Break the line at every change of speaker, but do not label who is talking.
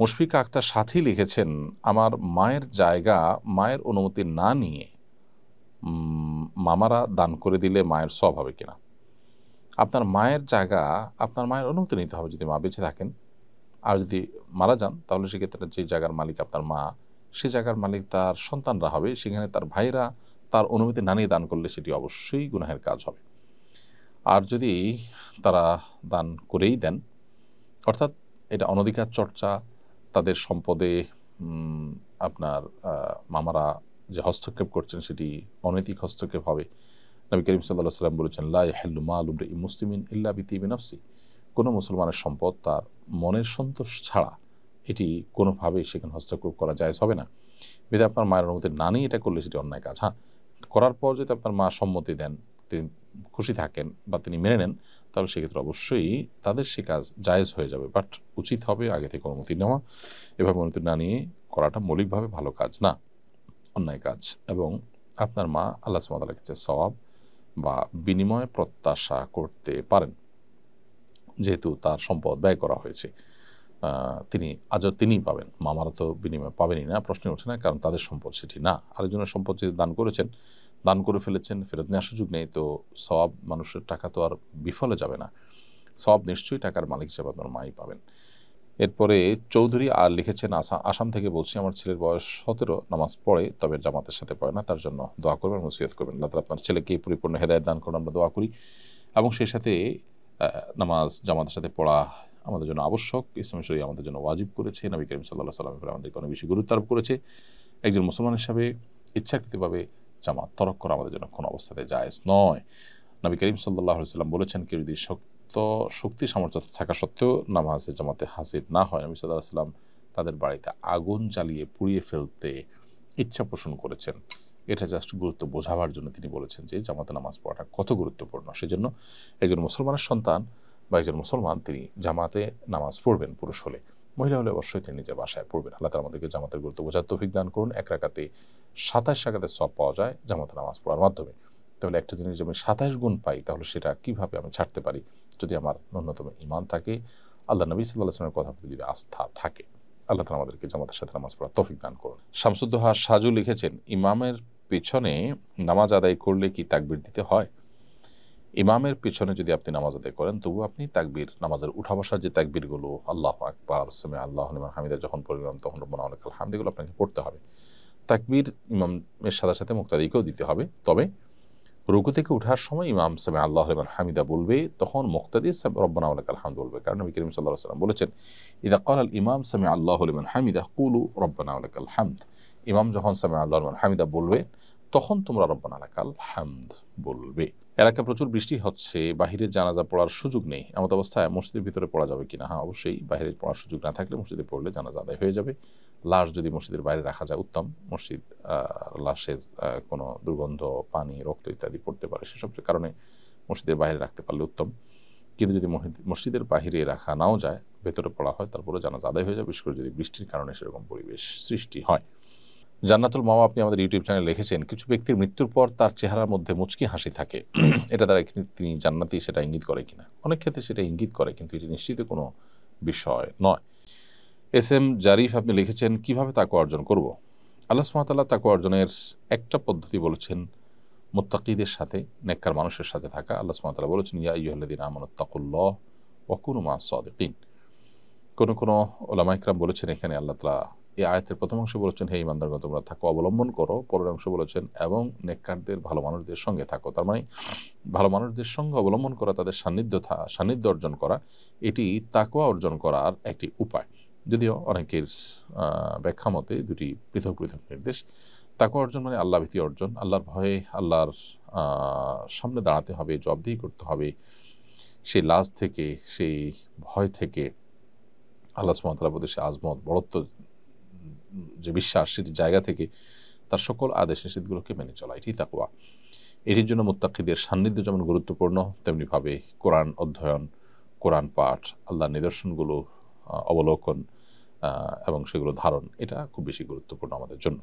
মুশফিকা আক্তার সাথী লিখেছেন আমার মায়ের জায়গা মায়ের অনুমতি না নিয়ে মামারা দান করে দিলে মায়ের সব হবে কিনা আপনার মায়ের জায়গা আপনার মায়ের অনুমতি নিতে হবে যদি মা বেঁচে থাকেন আর যদি মারা যান তাহলে সেক্ষেত্রে যে জায়গার মালিক আপনার মা সে জায়গার মালিক তার সন্তানরা হবে সেখানে তার ভাইরা তার অনুমতি না নিয়ে দান করলে সেটি অবশ্যই গুনাহের কাজ হবে আর যদি তারা দান করেই দেন অর্থাৎ এটা অনধিকার চর্চা তাদের সম্পদে আপনার মামারা যে হস্তক্ষেপ করছেন সেটি অনৈতিক হস্তক্ষেপ হবে নবী করিম সাল্লাহ সাল্লাম বলেছেন লাই হেল্লুমা ই মুসলিমিন ইল্লা বিতিবিনাফসি কোনো মুসলমানের সম্পদ তার মনের সন্তোষ ছাড়া এটি কোনোভাবেই সেখানে হস্তক্ষেপ করা যায় হবে না যদি আপনার মায়ের অনুমতি না নিয়ে এটা করলে সেটি অন্যায় কাজ হ্যাঁ করার পর যদি আপনার মা সম্মতি দেন তিনি খুশি থাকেন বা তিনি মেনে নেন তাহলে সেক্ষেত্রে অবশ্যই তাদের সে কাজ জায়েজ হয়ে যাবে বাট উচিত হবে আগে থেকে অনুমতি নেওয়া এভাবে অনুমতি না নিয়ে করাটা মৌলিকভাবে ভালো কাজ না অন্যায় কাজ এবং আপনার মা আল্লাহ সুমাতালার কাছে সবাব বা বিনিময় প্রত্যাশা করতে পারেন যেহেতু তার সম্পদ ব্যয় করা হয়েছে তিনি আজও তিনিই পাবেন মামারা তো বিনিময় পাবেনই না প্রশ্ন ওঠে না কারণ তাদের সম্পদ সেটি না আরেকজনের সম্পদ যদি দান করেছেন দান করে ফেলেছেন ফেরত নেওয়ার সুযোগ নেই তো সব মানুষের টাকা তো আর বিফলে যাবে না সব নিশ্চয়ই টাকার মালিক হিসাবে আপনার মাই পাবেন এরপরে চৌধুরী আর লিখেছেন আসাম আসাম থেকে বলছি আমার ছেলের বয়স সতেরো নামাজ পড়ে তবে জামাতের সাথে পড়ে না তার জন্য দোয়া করবেন মুসিয়ত করবেন তাহলে আপনার ছেলেকে পরিপূর্ণ হেদায়ত দান করুন আমরা দোয়া করি এবং সেই সাথে নামাজ জামাতের সাথে পড়া আমাদের জন্য আবশ্যক ইসলাম শরী আমাদের জন্য ওয়াজিব করেছে নবী করিম সাল্লাহ সাল্লামের আমাদেরকে অনেক বেশি গুরুত্ব আরোপ করেছে একজন মুসলমান হিসাবে ইচ্ছাকৃতভাবে জামাত তরক করা আমাদের জন্য কোনো অবস্থাতে জায়েজ নয় নবী করিম সাল্লাহ সাল্লাম বলেছেন কেউ যদি শক্ত শক্তি সামর্থ্য থাকা সত্ত্বেও নামাজে জামাতে হাজির না হয় নবী সাল্লাহ সাল্লাম তাদের বাড়িতে আগুন জ্বালিয়ে পুড়িয়ে ফেলতে ইচ্ছা পোষণ করেছেন এটা জাস্ট গুরুত্ব বোঝাবার জন্য তিনি বলেছেন যে জামাতে নামাজ পড়াটা কত গুরুত্বপূর্ণ সেজন্য একজন মুসলমানের সন্তান বা একজন মুসলমান তিনি জামাতে নামাজ পড়বেন পুরুষ হলে মহিলা হলে অবশ্যই তিনি নিজের বাসায় পড়বেন আল্লাহ তার আমাদেরকে জামাতের গুরুত্ব বোঝার তৌফিক দান করুন এক রাকাতে সাতাশ টাকাতে সব পাওয়া যায় জামাত নামাজ পড়ার মাধ্যমে তাহলে একটা জিনিস আমি সাতাশ গুণ পাই তাহলে সেটা কিভাবে আমি ছাড়তে পারি যদি আমার ন্যূনতম ইমান থাকে আল্লাহ নবী সাল্লাহ আসলামের কথা যদি আস্থা থাকে আল্লাহ তালা আমাদেরকে জামাতের সাথে নামাজ পড়া তফিক দান করুন শামসুদ্দোহা সাজু লিখেছেন ইমামের পেছনে নামাজ আদায় করলে কি তাকবির দিতে হয় ইমামের পেছনে যদি আপনি নামাজ আদায় করেন তবু আপনি তাকবির নামাজের উঠা বসার যে তাকবিরগুলো আল্লাহ আকবর সেমে আল্লাহ হামিদা যখন পড়বেন তখন রব্বানা অনেক হামদিগুলো আপনাকে পড়তে হবে তাকবির ইমামের সাথে সাথে মুক্তাদিকেও দিতে হবে তবে রুকু থেকে ওঠার সময় ইমাম সামে আল্লাহ রহমান হামিদা বলবে তখন মুক্তাদি রব্বানা আল্লাহ আলহামদ বলবে কারণ নবী করিম সাল্লাহ সাল্লাম বলেছেন ইদা কল আল ইমাম সামে আল্লাহ রহমান হামিদা কুলু রব্বানা আল্লাহ হামদ ইমাম যখন সামে আল্লাহ রহমান হামিদা বলবে তখন তোমরা রব্বানা কাল হামদ বলবে এলাকা প্রচুর বৃষ্টি হচ্ছে বাহিরে জানাজা পড়ার সুযোগ নেই এমত অবস্থায় মসজিদের ভিতরে পড়া যাবে কিনা হ্যাঁ অবশ্যই বাইরে পড়ার সুযোগ না থাকলে মসজিদে পড়লে জানাজা আদায় হয়ে যাবে লাশ যদি মসজিদের বাইরে রাখা যায় উত্তম মসজিদ লাশের কোনো দুর্গন্ধ পানি রক্ত ইত্যাদি পড়তে পারে সেসব কারণে মসজিদের বাইরে রাখতে পারলে উত্তম কিন্তু যদি মসজিদের বাহিরে রাখা নাও যায় ভেতরে পড়া হয় তারপরে জানাজা আদায় হয়ে যাবে বিশেষ করে যদি বৃষ্টির কারণে সেরকম পরিবেশ সৃষ্টি হয় জান্নাতুল মামা আপনি আমাদের ইউটিউব চ্যানেলে লিখেছেন কিছু ব্যক্তির মৃত্যুর পর তার চেহারার মধ্যে মুচকি হাসি থাকে এটা দ্বারা তিনি জান্নাতি সেটা ইঙ্গিত করে কিনা অনেক ক্ষেত্রে সেটা ইঙ্গিত করে কিন্তু এটি নিশ্চিত কোনো বিষয় নয় এস এম জারিফ আপনি লিখেছেন কিভাবে তাকে অর্জন করব আল্লাহ সুমাতাল্লাহ তাকে অর্জনের একটা পদ্ধতি বলেছেন মোত্তাকিদের সাথে নেককার মানুষের সাথে থাকা আল্লাহ সুমাতাল্লাহ বলেছেন ইয়া ইহলদিন আমানত্তাকুল্লাহ ওকুরুমা সদিন কোনো কোনো ওলামাইকরাম বলেছেন এখানে আল্লাহ তালা এই আয়তের প্রথম অংশ বলেছেন হে ইমানদারগণ তোমরা থাকো অবলম্বন করো পরের অংশ বলেছেন এবং নেককারদের ভালো মানুষদের সঙ্গে থাকো তার মানে ভালো মানুষদের সঙ্গে অবলম্বন করা তাদের সান্নিধ্য থা সান্নিধ্য অর্জন করা এটি তাকোয়া অর্জন করার একটি উপায় যদিও অনেকের ব্যাখ্যা মতে দুটি পৃথক পৃথক নির্দেশ তাকোয়া অর্জন মানে আল্লাহ ভীতি অর্জন আল্লাহর ভয়ে আল্লাহর সামনে দাঁড়াতে হবে জবাবদিহি করতে হবে সেই লাজ থেকে সেই ভয় থেকে আল্লাহ সুমতলা সে আজমত বড়ত্ব যে বিশ্বাস সেটি জায়গা থেকে তার সকল আদেশ নিষেধগুলোকে মেনে চলা এটি তাকুয়া এটির জন্য মোত্তাক্ষীদের সান্নিধ্য যেমন গুরুত্বপূর্ণ তেমনিভাবে কোরআন অধ্যয়ন কোরআন পাঠ আল্লাহর নিদর্শনগুলো অবলোকন এবং সেগুলো ধারণ এটা খুব বেশি গুরুত্বপূর্ণ আমাদের জন্য